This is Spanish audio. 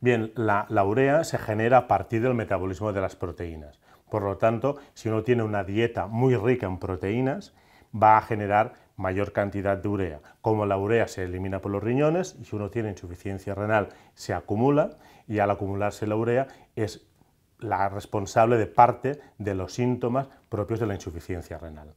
Bien, la, urea se genera a partir del metabolismo de las proteínas. Por lo tanto, si uno tiene una dieta muy rica en proteínas, va a generar mayor cantidad de urea. Como la urea se elimina por los riñones, y si uno tiene insuficiencia renal, se acumula y al acumularse la urea es la responsable de parte de los síntomas propios de la insuficiencia renal.